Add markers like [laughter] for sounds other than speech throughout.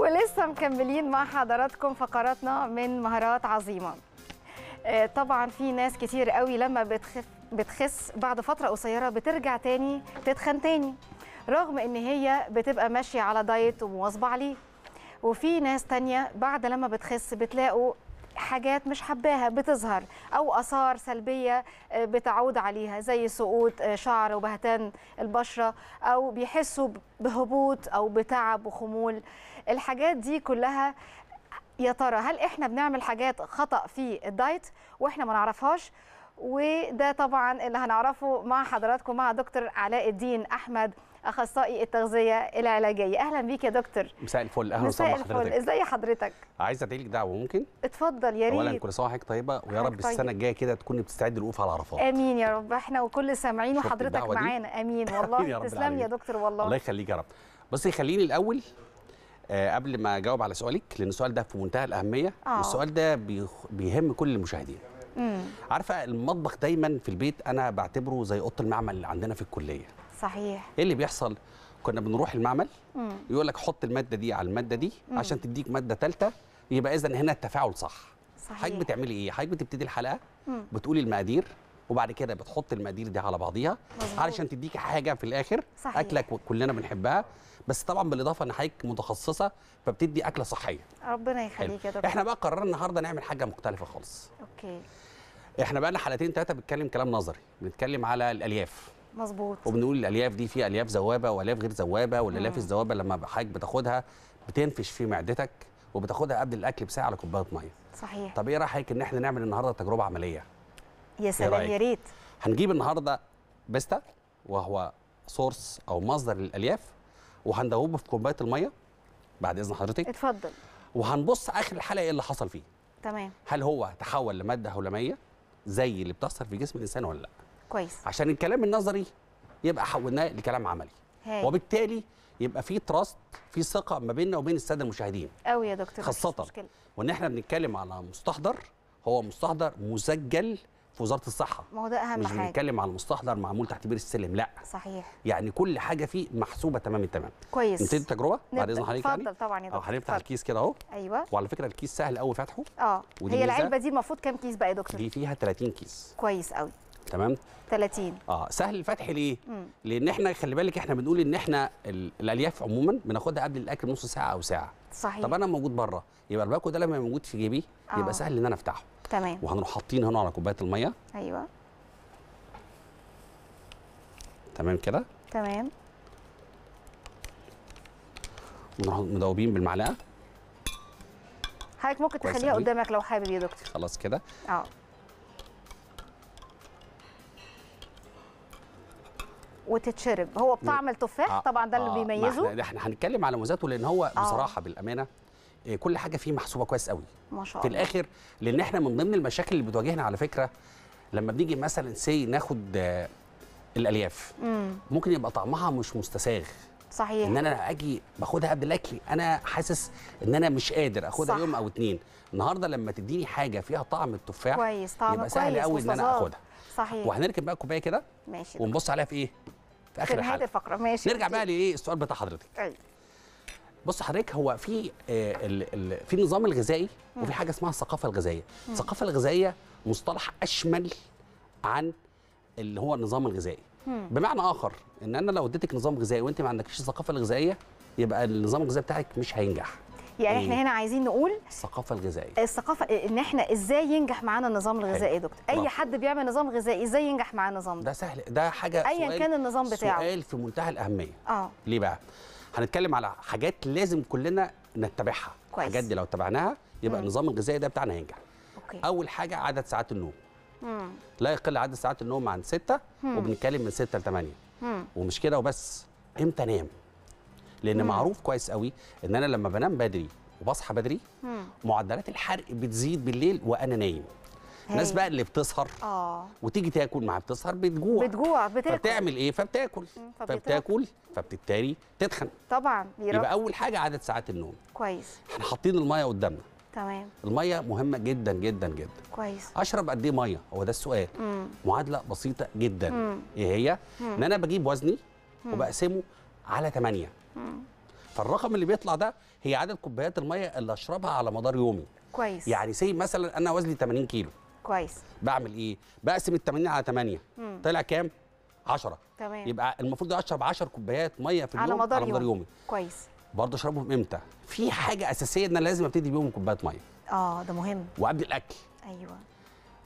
ولسه مكملين مع حضراتكم فقراتنا من مهارات عظيمه آه، طبعا في ناس كتير قوي لما بتخف بتخس بعد فتره قصيره بترجع تاني تتخن تاني رغم ان هي بتبقى ماشيه على دايت ومواظبه عليه وفي ناس تانية بعد لما بتخس بتلاقوا حاجات مش حباها بتظهر او اثار سلبيه آه، بتعود عليها زي سقوط آه، شعر وبهتان البشره او بيحسوا بهبوط او بتعب وخمول الحاجات دي كلها يا ترى هل احنا بنعمل حاجات خطا في الدايت واحنا ما نعرفهاش وده طبعا اللي هنعرفه مع حضراتكم مع دكتور علاء الدين احمد اخصائي التغذيه العلاجيه اهلا بيك يا دكتور مساء الفل اهلا وسهلا بحضرتك الفل ازي حضرتك عايز ادعي لك دعوه ممكن اتفضل يا ريت اولا كل سنه وحضرتك طيبه ويا رب طيب. السنه الجايه كده تكوني بتستعد للوقوف على عرفات امين يا رب احنا وكل سامعين وحضرتك معانا امين [laughs] والله تسلم يا دكتور والله الله يخليك يا رب بس خليني الاول آه، قبل ما اجاوب على سؤالك لان السؤال ده في منتهى الاهميه أوه. والسؤال ده بيهم كل المشاهدين مم. عارفه المطبخ دايما في البيت انا بعتبره زي اوضه المعمل اللي عندنا في الكليه صحيح ايه اللي بيحصل كنا بنروح المعمل مم. يقول لك حط الماده دي على الماده دي مم. عشان تديك ماده ثالثه يبقى اذا هنا التفاعل صح صحيح حضرتك بتعملي ايه حضرتك بتبتدي الحلقه مم. بتقولي المقادير وبعد كده بتحط المقادير دي على بعضيها مزبوط. علشان تديك حاجه في الاخر صحيح. اكلك كلنا بنحبها بس طبعا بالاضافه ان حضرتك متخصصه فبتدي اكله صحيه ربنا يخليك يا دكتور احنا بقى قررنا النهارده نعمل حاجه مختلفه خالص اوكي احنا بقى لنا حلقتين ثلاثه بنتكلم كلام نظري بنتكلم على الالياف مظبوط وبنقول الالياف دي في الياف ذوابه والياف غير ذوابه والالياف الذوابه لما حضرتك بتاخدها بتنفش في معدتك وبتاخدها قبل الاكل بساعه على كوبايه ميه صحيح طب ايه رايك ان احنا نعمل النهارده تجربه عمليه يا إيه سلام يا ريت هنجيب النهارده بيستا وهو سورس او مصدر للالياف وهندوبه في كوبايه الميه بعد اذن حضرتك اتفضل وهنبص اخر الحلقه ايه اللي حصل فيه تمام هل هو تحول لماده هلاميه زي اللي بتحصل في جسم الانسان ولا لا كويس عشان الكلام النظري يبقى حولناه لكلام عملي هاي. وبالتالي يبقى في تراست في ثقه ما بيننا وبين الساده المشاهدين قوي يا دكتور خاصه وان احنا بنتكلم على مستحضر هو مستحضر مسجل في وزاره الصحه ما هو ده اهم مش حاجه مش بنتكلم على المستحضر معمول تحت بير السلم لا صحيح يعني كل حاجه فيه محسوبه تمام التمام كويس نبتدي التجربه بعد اذن حضرتك يعني. اتفضل طبعا يا دكتور اه هنفتح الكيس كده اهو ايوه وعلى فكره الكيس سهل قوي فتحه اه هي العلبه دي المفروض كام كيس بقى يا دكتور دي فيها 30 كيس كويس قوي تمام 30 اه سهل الفتح ليه مم. لان احنا خلي بالك احنا بنقول ان احنا الالياف عموما بناخدها قبل الاكل نص ساعه او ساعه صحيح طب انا موجود بره يبقى الباكو ده لما موجود في جيبي آه. يبقى سهل ان انا افتحه تمام وهنروح حاطين هنا على كوبايه الميه ايوه تمام كده تمام ونروح مدوبين بالمعلقه حضرتك ممكن تخليها قدامك لو حابب يا دكتور خلاص كده اه وتتشرب هو بطعم التفاح آه. طبعا ده اللي آه بيميزه احنا هنتكلم على مميزاته لان هو آه. بصراحه بالامانه آه، كل حاجه فيه محسوبه كويس قوي ما شاء الله في الاخر لان احنا من ضمن المشاكل اللي بتواجهنا على فكره لما بنيجي مثلا سي ناخد آه، الالياف مم. ممكن يبقى طعمها مش مستساغ صحيح ان انا اجي باخدها قبل الاكل انا حاسس ان انا مش قادر اخدها صح. يوم او اتنين النهارده لما تديني حاجه فيها طعم التفاح كويس طعم يبقى سهل قوي ان انا اخدها صحيح وهنركب بقى الكوبايه كده ماشي ونبص عليها في ايه في اخر في الحلقه الفقره ماشي نرجع بقى لايه السؤال بتاع حضرتك أي. طيب. بص حضرتك هو في آه، في النظام الغذائي وفي حاجه اسمها الثقافه الغذائيه الثقافه الغذائيه مصطلح اشمل عن اللي هو النظام الغذائي بمعنى اخر ان انا لو اديتك نظام غذائي وانت ما عندكش الثقافه الغذائيه يبقى النظام الغذائي بتاعك مش هينجح يعني احنا هنا عايزين نقول الثقافه الغذائيه الثقافه ان احنا ازاي ينجح معانا النظام الغذائي يا دكتور اي حد بيعمل نظام غذائي ازاي ينجح معاه النظام ده ده سهل ده حاجه ايا كان النظام بتاعه سؤال في منتهى الاهميه اه ليه بقى هنتكلم على حاجات لازم كلنا نتبعها كويس. الحاجات دي لو اتبعناها يبقى مم. النظام الغذائي ده بتاعنا هينجح أوكي. اول حاجه عدد ساعات النوم مم. لا يقل عدد ساعات النوم عن مم. وبنتكلم من ستة ل 8 ومش كده وبس امتى انام لان مم. معروف كويس قوي ان انا لما بنام بدري وبصحى بدري مم. معدلات الحرق بتزيد بالليل وانا نايم الناس بقى اللي بتسهر اه وتيجي تاكل مع بتسهر بتجوع بتجوع بتاكل فبتعمل ايه فبتاكل فبتاكل فبتتاري تتخن طبعا يرب. يبقى اول حاجه عدد ساعات النوم كويس احنا حاطين الميه قدامنا تمام الميه مهمه جدا جدا جدا كويس اشرب قد ايه ميه هو ده السؤال مم. معادله بسيطه جدا مم. ايه هي مم. ان انا بجيب وزني مم. وبقسمه على 8 مم. فالرقم اللي بيطلع ده هي عدد كوبايات الميه اللي اشربها على مدار يومي كويس يعني سي مثلا انا وزني 80 كيلو كويس بعمل ايه بقسم ال 80 على 8 مم. طلع كام 10 تمام يبقى المفروض اشرب 10 كوبايات ميه في اليوم على مدار, على مدار يومي كويس برضه اشربهم امتى في حاجه اساسيه ان انا لازم ابتدي بيهم كوبايه ميه اه ده مهم وقبل الاكل ايوه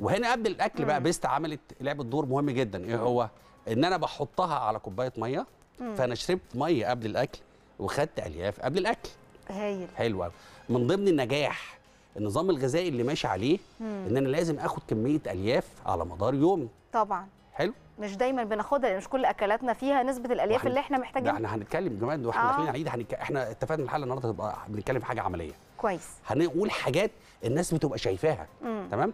وهنا قبل الاكل مم. بقى بيست عملت لعبه دور مهم جدا ايه هو ان انا بحطها على كوبايه ميه مم. فانا شربت ميه قبل الاكل وخدت الياف قبل الاكل هايل حلو من ضمن النجاح النظام الغذائي اللي ماشي عليه مم. ان انا لازم اخد كميه الياف على مدار يومي طبعا حلو مش دايما بناخدها لان يعني مش كل اكلاتنا فيها نسبه الالياف وحن... اللي احنا محتاجينها احنا هنتكلم يا جماعه واحنا آه. داخلين آه. عيد هنك... احنا اتفقنا الحلقه النهارده تبقى بنتكلم في حاجه عمليه كويس هنقول حاجات الناس بتبقى شايفاها مم. تمام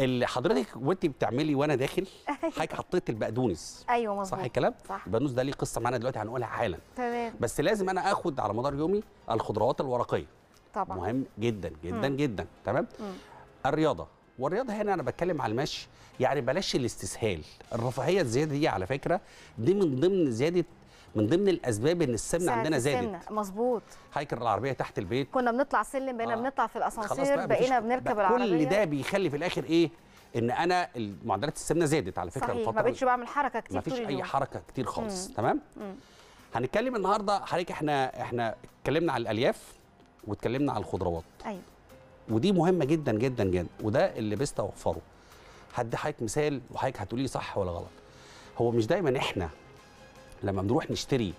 اللي حضرتك وانت بتعملي وانا داخل [laughs] أيوه. حضرتك حطيت البقدونس ايوه مظبوط صح الكلام صح البقدونس ده ليه قصه معانا دلوقتي هنقولها حالا تمام بس لازم انا اخد على مدار يومي الخضروات الورقيه طبعا مهم جدا جدا مم. جدا تمام الرياضه والرياضه هنا انا بتكلم على المشي يعني بلاش الاستسهال الرفاهيه الزياده دي على فكره دي من ضمن زياده من ضمن الاسباب ان السمنه عندنا زادت مظبوط هيكل العربيه تحت البيت كنا بنطلع سلم بقينا آه. بنطلع في الاسانسير بقينا بنركب بقى العربيه كل ده بيخلي في الاخر ايه ان انا معدلات السمنه زادت على فكره صحيح. الفتره ما بقتش بعمل حركه كتير ما فيش اي حركه كتير خالص تمام مم. هنتكلم النهارده حضرتك احنا احنا اتكلمنا على الالياف واتكلمنا على الخضروات ايوه ودي مهمه جدا جدا جدا وده اللي بيستا وفره هدي حضرتك مثال وحضرتك هتقولي لي صح ولا غلط هو مش دايما احنا لما بنروح نشتري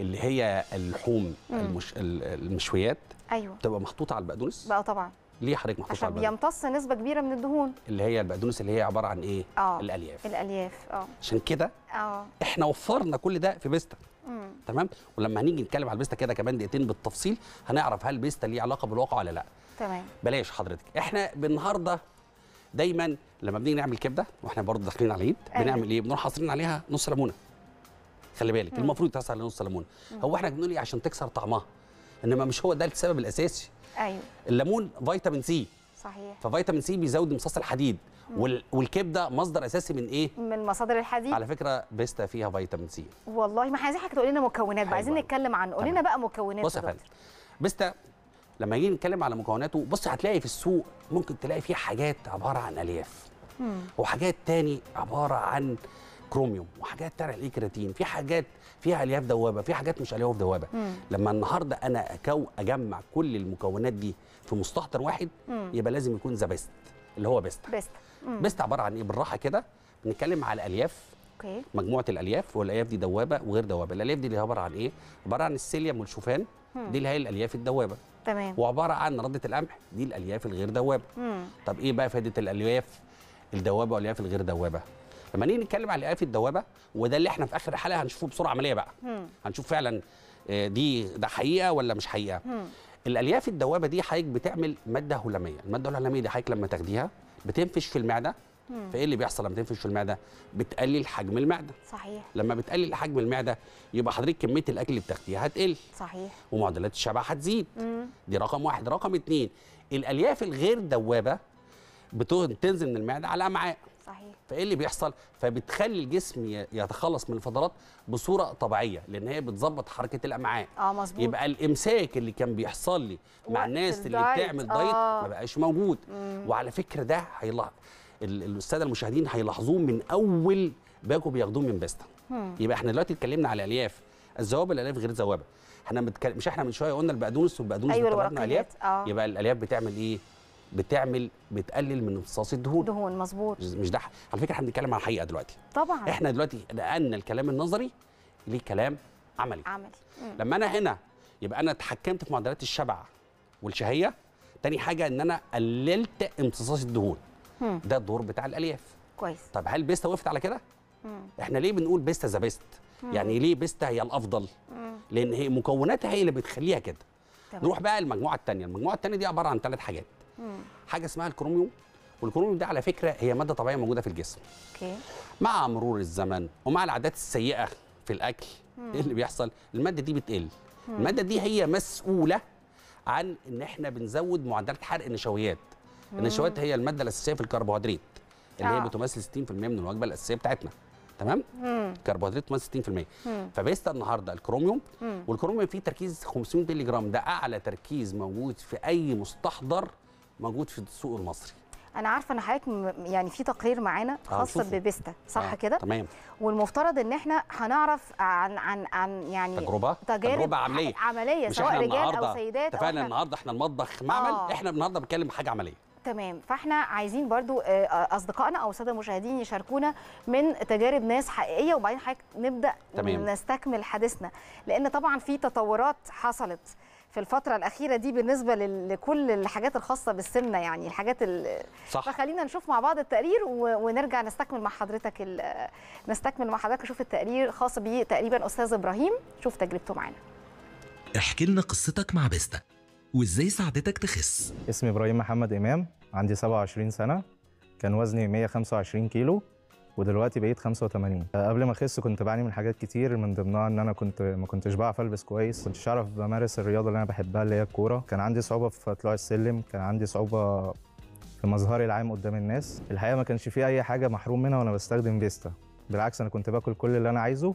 اللي هي اللحوم المش... المشويات ايوه بتبقى محطوطه على البقدونس بقى طبعا ليه حضرتك محطوطه عشان بيمتص نسبه كبيره من الدهون اللي هي البقدونس اللي هي عباره عن ايه؟ آه. الالياف الالياف اه عشان كده اه احنا وفرنا كل ده في بيستا مم. تمام ولما هنيجي نتكلم على البيستا كده كمان دقيقتين بالتفصيل هنعرف هل البيستا ليه علاقه بالواقع ولا لا تمام بلاش حضرتك احنا النهارده دايما لما بنيجي نعمل كبده واحنا برضه داخلين على العيد بنعمل ايه بنروح حاصرين عليها نص ليمونه خلي بالك مم. المفروض تحصل على نص ليمونه هو احنا بنقول ايه عشان تكسر طعمها انما مش هو ده السبب الاساسي ايوه الليمون فيتامين سي صحيح ففيتامين سي بيزود امتصاص الحديد وال... والكبده مصدر اساسي من ايه من مصادر الحديد على فكره بيستا فيها فيتامين سي والله ما عايزين حضرتك تقول لنا مكونات بقى عايزين أيوة. نتكلم عنه قول لنا بقى مكونات بص يا فندم بيستا لما نيجي نتكلم على مكوناته بص هتلاقي في السوق ممكن تلاقي فيه حاجات عباره عن الياف مم. وحاجات تاني عباره عن كروميوم وحاجات تانية ليه كرياتين في حاجات فيها الياف دوابه في حاجات مش الياف دوابه مم. لما النهارده انا أكو اجمع كل المكونات دي في مستهتر واحد مم. يبقى لازم يكون ذا بيست اللي هو بيست بيست بيست عباره عن ايه بالراحه كده بنتكلم على الالياف اوكي مجموعه الالياف والالياف دي دوابه وغير دوابه الالياف دي اللي عباره عن ايه عباره عن السيليوم والشوفان دي اللي هي الالياف الدوابه تمام وعباره عن رده القمح دي الالياف الغير دوابه مم. طب ايه بقى فائده الالياف الدوابه والالياف الغير دوابه لما نيجي نتكلم على الالياف الدوابه وده اللي احنا في اخر الحلقه هنشوفه بصوره عمليه بقى مم. هنشوف فعلا آه، دي ده حقيقه ولا مش حقيقه مم. الالياف الدوابه دي حضرتك بتعمل ماده هلاميه الماده الهلاميه دي حضرتك لما تاخديها بتنفش في المعده فايه اللي بيحصل لما تنفش في المعده بتقلل حجم المعده صحيح لما بتقلل حجم المعده يبقى حضرتك كميه الاكل اللي بتاخديها هتقل صحيح ومعدلات الشبع هتزيد دي رقم واحد رقم اتنين الالياف الغير دوابه بتنزل من المعده على الامعاء صحيح فايه اللي بيحصل فبتخلي الجسم يتخلص من الفترات بصوره طبيعيه لان هي بتظبط حركه الامعاء اه مظبوط يبقى الامساك اللي كان بيحصل لي مع الناس اللي بتعمل دايت آه. ما بقاش موجود مم. وعلى فكره ده هيلاحظ الساده المشاهدين هيلاحظوه من اول باكو بياخدوه من باستا يبقى احنا دلوقتي اتكلمنا على الالياف الذوابل الالياف غير الذوابه احنا مش احنا من شويه قلنا البقدونس والبقدونس أيوة بتاعتنا الياف آه. يبقى الالياف بتعمل ايه بتعمل بتقلل من امتصاص الدهون دهون مظبوط مش ده على فكره احنا بنتكلم على الحقيقه دلوقتي طبعا احنا دلوقتي نقلنا الكلام النظري لكلام عملي عملي مم. لما انا هنا يبقى انا اتحكمت في معدلات الشبع والشهيه تاني حاجه ان انا قللت امتصاص الدهون مم. ده الدور بتاع الالياف كويس طب هل بيستا وقفت على كده احنا ليه بنقول بيستا ذا بيست يعني ليه بيستا هي الافضل مم. لان هي مكوناتها هي اللي بتخليها كده طبعا. نروح بقى المجموعه الثانيه المجموعه الثانيه دي عباره عن ثلاث حاجات حاجه اسمها الكروميوم والكروميوم ده على فكره هي ماده طبيعيه موجوده في الجسم اوكي مع مرور الزمن ومع العادات السيئه في الاكل ايه اللي بيحصل الماده دي بتقل مم. الماده دي هي مسؤوله عن ان احنا بنزود معدلات حرق النشويات النشويات هي الماده الاساسيه في الكربوهيدرات اللي آه. هي بتمثل 60% من الوجبه الاساسيه بتاعتنا تمام الكربوهيدرات تمثل 60% مم. فبيست النهارده الكروميوم مم. والكروميوم فيه تركيز 500 مللي جرام ده اعلى تركيز موجود في اي مستحضر موجود في السوق المصري انا عارفه ان حضرتك يعني في تقرير معانا آه، خاص ببيستا صح آه كده تمام والمفترض ان احنا هنعرف عن عن عن يعني تجربه تجارب تجربه عمليه عمليه سواء رجال او سيدات اتفقنا النهارده احنا المطبخ معمل آه. احنا النهارده بنتكلم حاجه عمليه تمام فاحنا عايزين برضو آه، آه، اصدقائنا او الساده المشاهدين يشاركونا من تجارب ناس حقيقيه وبعدين حضرتك نبدا تمام. نستكمل حديثنا لان طبعا في تطورات حصلت في الفتره الاخيره دي بالنسبه لكل الحاجات الخاصه بالسمنه يعني الحاجات ال... صح فخلينا نشوف مع بعض التقرير ونرجع نستكمل مع حضرتك ال... نستكمل مع حضرتك نشوف التقرير خاص بيه تقريبا استاذ ابراهيم شوف تجربته معانا احكي لنا قصتك مع بيستا وازاي ساعدتك تخس اسمي ابراهيم محمد امام عندي 27 سنه كان وزني 125 كيلو ودلوقتي بقيت 85 آه، قبل ما اخس كنت بعاني من حاجات كتير من ضمنها ان انا كنت ما كنتش بعرف البس كويس كنتش اعرف بمارس الرياضه اللي انا بحبها اللي هي الكوره كان عندي صعوبه في طلوع السلم كان عندي صعوبه في مظهري العام قدام الناس الحقيقه ما كانش في اي حاجه محروم منها وانا بستخدم فيستا بالعكس انا كنت باكل كل اللي انا عايزه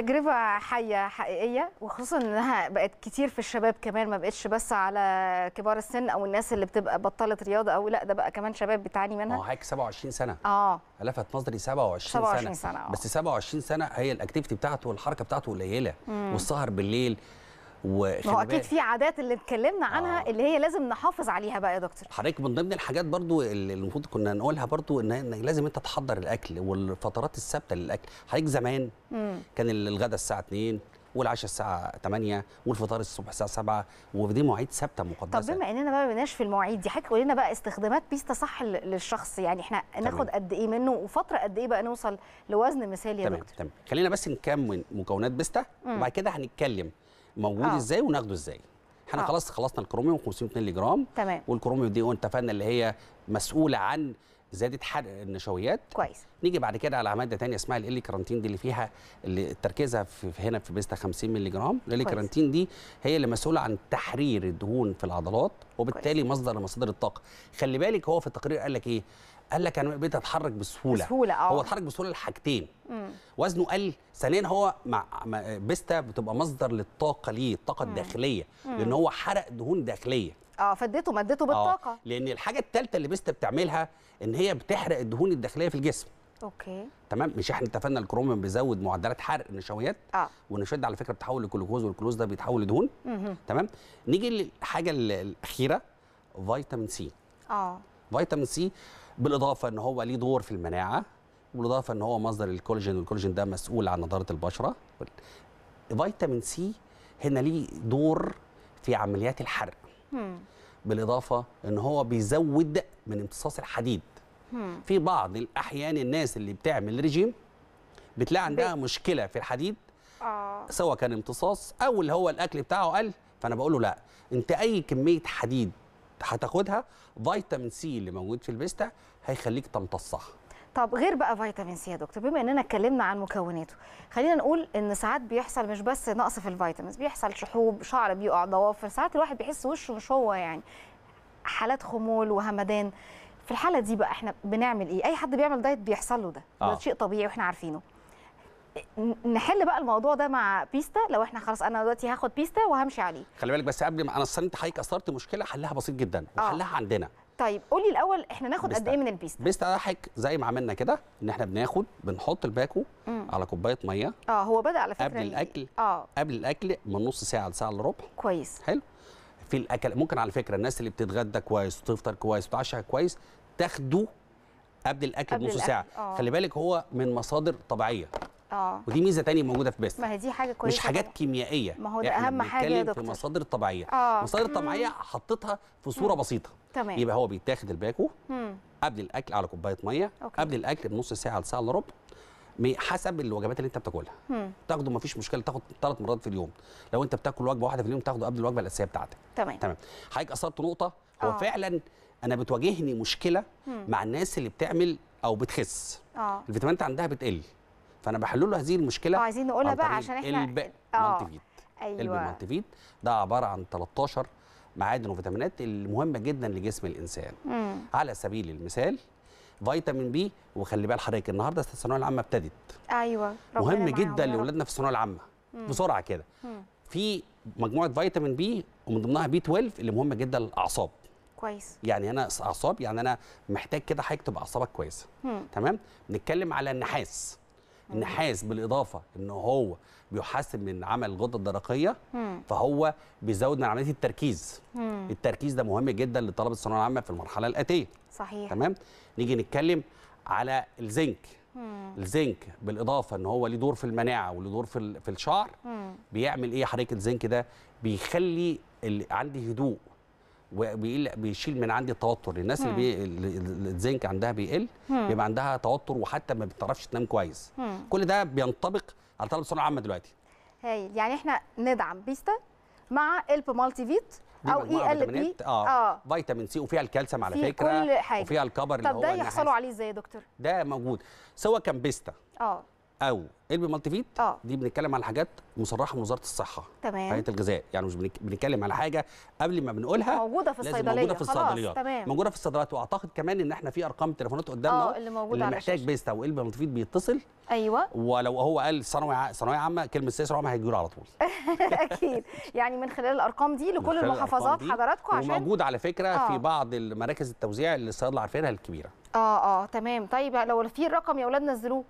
تجربة حية حقيقية وخصوصا انها بقت كتير في الشباب كمان ما بقتش بس على كبار السن او الناس اللي بتبقى بطلت رياضة او لا ده بقى كمان شباب بتعاني منها. اه حضرتك 27 سنة. اه لفت نظري 27 سنة 27 سنة, سنة. آه. بس 27 سنة هي الاكتيفيتي بتاعته والحركة بتاعته قليلة والسهر بالليل ما هو اكيد في عادات اللي اتكلمنا عنها آه. اللي هي لازم نحافظ عليها بقى يا دكتور حضرتك من ضمن الحاجات برضو اللي المفروض كنا نقولها برضو ان لازم انت تحضر الاكل والفترات الثابته للاكل حضرتك زمان مم. كان الغداء الساعه 2 والعشاء الساعه 8 والفطار الصبح الساعه 7 ودي مواعيد ثابته مقدسه طب بما اننا بقى بناش في المواعيد دي حضرتك قول لنا بقى استخدامات بيستا صح للشخص يعني احنا ناخد قد ايه منه وفتره قد ايه بقى نوصل لوزن مثالي يا دكتور تمام تمام خلينا بس نكمل مكونات بيستا وبعد كده هنتكلم موجود آه. ازاي وناخده ازاي احنا آه. خلاص خلصنا الكروميوم 502 جرام تمام والكروميوم دي اتفقنا اللي هي مسؤوله عن زياده حرق النشويات كويس نيجي بعد كده على ماده ثانيه اسمها الالي كرانتين دي اللي فيها اللي تركيزها في هنا في بيستا 50 مللي جرام الالي كرانتين دي هي اللي مسؤوله عن تحرير الدهون في العضلات وبالتالي كويس. مصدر لمصادر الطاقه خلي بالك هو في التقرير قال لك ايه قال لك انا بقيت اتحرك بسهوله بسهوله اه هو اتحرك بسهوله لحاجتين وزنه قل ثانيا هو مع بيستا بتبقى مصدر للطاقه ليه الطاقه الداخليه لان هو حرق دهون داخليه اه فديته مدته بالطاقه آه لان الحاجه الثالثه اللي بيستا بتعملها ان هي بتحرق الدهون الداخليه في الجسم اوكي تمام مش احنا اتفقنا الكروميوم بيزود معدلات حرق النشويات اه والنشويات ده على فكره بتحول لجلوكوز والجلوكوز ده بيتحول لدهون تمام نيجي للحاجه الاخيره فيتامين سي اه فيتامين سي بالاضافه ان هو ليه دور في المناعه بالاضافه ان هو مصدر الكولاجين والكولاجين ده مسؤول عن نضاره البشره فيتامين سي هنا ليه دور في عمليات الحرق بالاضافه ان هو بيزود من امتصاص الحديد في بعض الاحيان الناس اللي بتعمل ريجيم بتلاقي عندها بي. مشكله في الحديد آه. سواء كان امتصاص او اللي هو الاكل بتاعه قل فانا بقول له لا انت اي كميه حديد هتاخدها فيتامين سي اللي موجود في البيستا هيخليك تمتصها طب غير بقى فيتامين سي يا دكتور بما اننا اتكلمنا عن مكوناته خلينا نقول ان ساعات بيحصل مش بس نقص في الفيتامينز بيحصل شحوب شعر بيقع ضوافر ساعات الواحد بيحس وشه مش هو يعني حالات خمول وهمدان في الحاله دي بقى احنا بنعمل ايه اي حد بيعمل دايت بيحصل له ده آه. ده شيء طبيعي واحنا عارفينه نحل بقى الموضوع ده مع بيستا لو احنا خلاص انا دلوقتي هاخد بيستا وهمشي عليه خلي بالك بس قبل ما انا اصل حضرتك اثرت مشكله حلها بسيط جدا آه. وحلها آه. عندنا طيب قولي الاول احنا ناخد قد ايه من البيستا بيستا حضرتك زي ما عملنا كده ان احنا بناخد بنحط الباكو مم. على كوبايه ميه اه هو بدا على فكره قبل الاكل اه قبل الاكل من نص ساعه لساعه الا ربع كويس حلو في الاكل ممكن على فكره الناس اللي بتتغدى كويس وتفطر كويس وتعشى كويس تاخده قبل الاكل بنص ساعه أوه. خلي بالك هو من مصادر طبيعيه اه ودي ميزه ثانيه موجوده في بس ما هي دي حاجه كويسه مش حاجات كيميائيه ما هو ده يعني اهم حاجه يا دكتور في مصادر الطبيعيه آه. مصادر الطبيعيه حطيتها في صوره مم. بسيطه تمام يبقى هو بيتاخد الباكو مم. قبل الاكل على كوبايه ميه أوكي. قبل الاكل بنص ساعه لساعه الا ربع حسب الوجبات اللي انت بتاكلها تاخده مفيش مشكله تاخد ثلاث مرات في اليوم لو انت بتاكل وجبه واحده في اليوم تاخده قبل الوجبه الاساسيه بتاعتك تمام تمام حضرتك اثرت نقطه هو أوه. فعلا انا بتواجهني مشكله مم. مع الناس اللي بتعمل او بتخس آه. الفيتامينات عندها بتقل فانا بحل له هذه المشكله اه، عايزين نقولها بقى عشان احنا الب... آه، مالتيفيت ايوه الب مالتيفيت ده عباره عن 13 معادن وفيتامينات المهمه جدا لجسم الانسان مم. على سبيل المثال فيتامين بي وخلي بال حضرتك النهارده الثانويه العامه ابتدت ايوه مهم جدا لاولادنا في الثانويه العامه بسرعه كده في مجموعه فيتامين بي ومن ضمنها بي 12 اللي مهمه جدا للاعصاب كويس يعني انا اعصاب يعني انا محتاج كده حضرتك تبقى اعصابك كويسه تمام نتكلم على النحاس النحاس بالاضافه ان هو بيحسن من عمل الغده الدرقيه فهو بيزود من عمليه التركيز التركيز ده مهم جدا لطلبه الثانويه العامه في المرحله الاتيه صحيح تمام نيجي نتكلم على الزنك الزنك بالاضافه ان هو ليه دور في المناعه وليه دور في في الشعر بيعمل ايه حضرتك الزنك ده بيخلي عندي هدوء وبيشيل من عندي التوتر الناس مم. اللي الزنك عندها بيقل بيبقى عندها توتر وحتى ما بتعرفش تنام كويس مم. كل ده بينطبق على طلب الصناعه العامه دلوقتي هايل يعني احنا ندعم بيستا مع الب مالتي فيت او اي ال بي إيه؟ آه. آه. فيتامين سي وفيها الكالسيوم على فكره كل حاجة. وفيها الكبر اللي هو طب ده يحصلوا عليه ازاي يا دكتور ده موجود سواء كان بيستا اه او قلب مالتيفيت آه. دي بنتكلم على حاجات مصرحه من وزاره الصحه تمام هيئه الغذاء يعني مش بنتكلم على حاجه قبل ما بنقولها موجوده في الصيدليه موجوده في الصيدليات تمام. موجوده في الصيدليات واعتقد كمان ان احنا في ارقام تليفونات قدامنا اه اللي, موجودة اللي محتاج بيستا وقلب مالتيفيت بيتصل ايوه ولو هو قال ثانوي ثانويه عامه كلمه ثانويه عامه هيجي له على طول [laughs] اكيد يعني من خلال الارقام دي لكل المحافظات حضراتكم عشان موجود على فكره أوه. في بعض المراكز التوزيع اللي الصيادله عارفينها الكبيره اه اه تمام طيب لو في الرقم يا اولاد نزلوه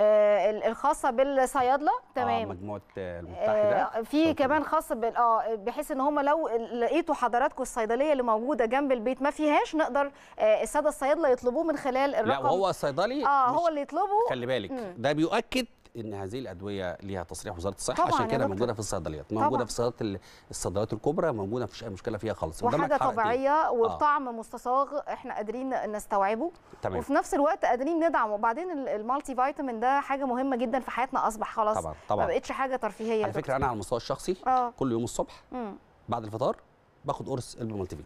آه، الخاصه بالصيادله آه، تمام آه مجموعه المتحده في كمان خاص بال اه بحيث ان هم لو لقيتوا حضراتكم الصيدليه اللي موجوده جنب البيت ما فيهاش نقدر آه، الساده الصيادله يطلبوه من خلال الرقم لا هو الصيدلي اه هو اللي يطلبه خلي بالك ده بيؤكد ان هذه الادويه ليها تصريح وزاره الصحه عشان كده موجوده في الصيدليات موجوده في صيدليات الصيدليات الكبرى موجوده مفيش اي مشكله فيها خالص وحاجه طبيعيه آه. وبطعم آه. مستصاغ احنا قادرين نستوعبه تمام. وفي نفس الوقت قادرين ندعمه وبعدين المالتي فيتامين ده حاجه مهمه جدا في حياتنا اصبح خلاص طبعًا. طبعًا. ما بقتش حاجه ترفيهيه على فكره انا على المستوى الشخصي آه. كل يوم الصبح بعد الفطار باخد قرص علبه فيتامين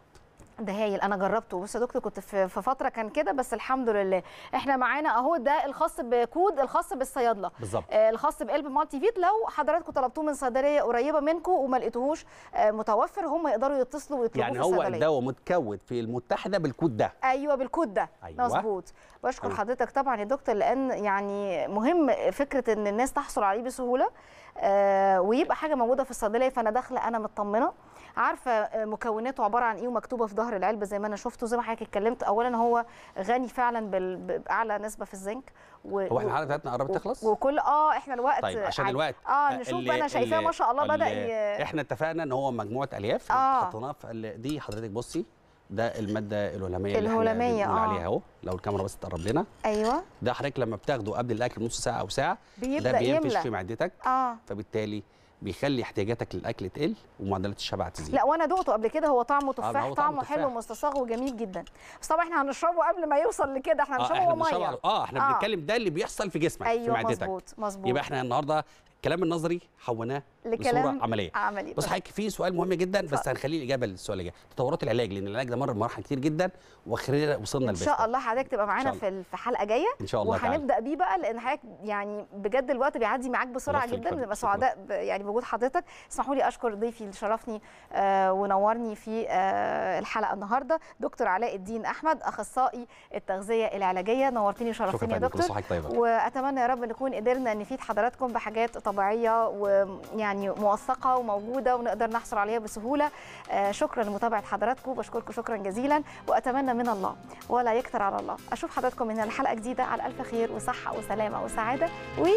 ده هايل انا جربته بص يا دكتور كنت في فتره كان كده بس الحمد لله احنا معانا اهو ده الخاص بكود الخاص بالصيادله بالظبط آه الخاص بقلب مالتي فيت لو حضراتكم طلبتوه من صيدليه قريبه منكم وما لقيتوهوش آه متوفر هم يقدروا يتصلوا ويطلبوه يعني هو الدواء متكود في المتحده بالكود ده ايوه بالكود ده أيوة. مظبوط بشكر أيوة. حضرتك طبعا يا دكتور لان يعني مهم فكره ان الناس تحصل عليه بسهوله آه ويبقى حاجه موجوده في الصيدليه فانا داخله انا مطمنه عارفه آه، مكوناته عباره عن ايه ومكتوبه في ظهر العلبه زي ما انا شفته زي ما حضرتك اتكلمت اولا هو غني فعلا باعلى نسبه في الزنك و... هو احنا الحلقه بتاعتنا قربت تخلص وكل اه احنا الوقت طيب عشان الوقت اه, آه، نشوف انا شايفاه ما شاء الله بدا ي... احنا اتفقنا ان هو مجموعه الياف آه. حطيناها في دي حضرتك بصي ده الماده الهلاميه الهلاميه اللي اه عليها اهو لو الكاميرا بس تقرب لنا ايوه ده حضرتك لما بتاخده قبل الاكل نص ساعه او ساعه بيبدا ده بينفش يملأ. في معدتك اه فبالتالي بيخلي احتياجاتك للاكل تقل ومعدلات الشبع تزيد لا وانا دقته قبل كده هو طعمه تفاح آه، طعمه, طعمه حلو مستساغ وجميل جدا بس طبعا احنا هنشربه قبل ما يوصل لكده احنا آه، هنشربه آه ميه اه احنا آه. بنتكلم ده اللي بيحصل في جسمك أيوة في معدتك مظبوط مظبوط يبقى احنا النهارده الكلام النظري حولناه لصوره عمليه عملي بس حضرتك في سؤال مهم جدا بس هنخليه الاجابه للسؤال اللي جاي تطورات العلاج لان العلاج ده مر بمراحل كتير جدا واخيرا وصلنا ان شاء الله حضرتك تبقى معانا في في حلقه جايه ان شاء الله وهنبدا بيه بقى لان حضرتك يعني بجد الوقت بيعدي معاك بسرعه جدا بنبقى سعداء يعني بوجود حضرتك اسمحوا لي اشكر ضيفي اللي شرفني آه ونورني في آه الحلقه النهارده دكتور علاء الدين احمد اخصائي التغذيه العلاجيه نورتني وشرفتني يا دكتور واتمنى يا رب نكون قدرنا نفيد حضراتكم بحاجات طبيعيه ويعني موثقه وموجوده ونقدر نحصل عليها بسهوله آه، شكرا لمتابعه حضراتكم بشكركم شكرا جزيلا واتمنى من الله ولا يكثر على الله اشوف حضراتكم من الحلقه جديده على الف خير وصحه وسلامه وسعاده و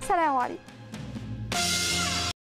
سلام عليكم